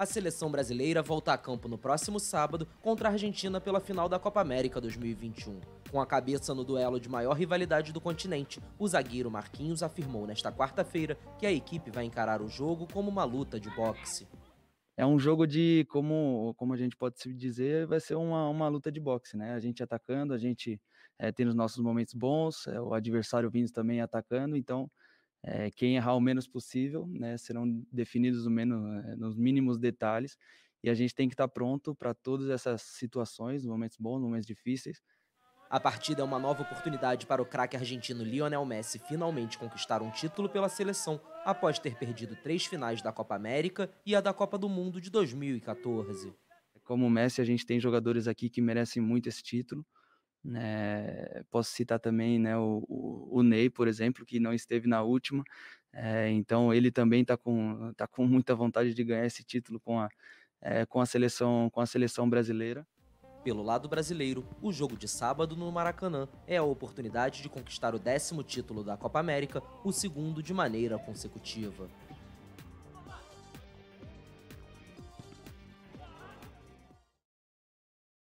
A seleção brasileira volta a campo no próximo sábado contra a Argentina pela final da Copa América 2021. Com a cabeça no duelo de maior rivalidade do continente, o zagueiro Marquinhos afirmou nesta quarta-feira que a equipe vai encarar o jogo como uma luta de boxe. É um jogo de, como, como a gente pode se dizer, vai ser uma, uma luta de boxe, né? A gente atacando, a gente é, eh, tendo os nossos momentos bons, é, o adversário vindo também atacando, então é, quem errar o menos possível, né, serão definidos no menos, eh, nos mínimos detalhes, e a gente tem que estar pronto para todas essas situações, momentos bons, momentos difíceis. A partida é uma nova oportunidade para o craque argentino Lionel Messi finalmente conquistar um título pela seleção após ter perdido três finais da Copa América e a da Copa do Mundo de 2014. Como Messi, a gente tem jogadores aqui que merecem muito esse título. Né, posso citar também né, o, o, o, Ney, por exemplo, que não esteve na última. É, então ele também está com, tá com muita vontade de ganhar esse título com a, é, com, a seleção, com a seleção brasileira. Pelo lado brasileiro, o jogo de sábado no Maracanã é a oportunidade de conquistar o décimo título da Copa América, o segundo de maneira consecutiva.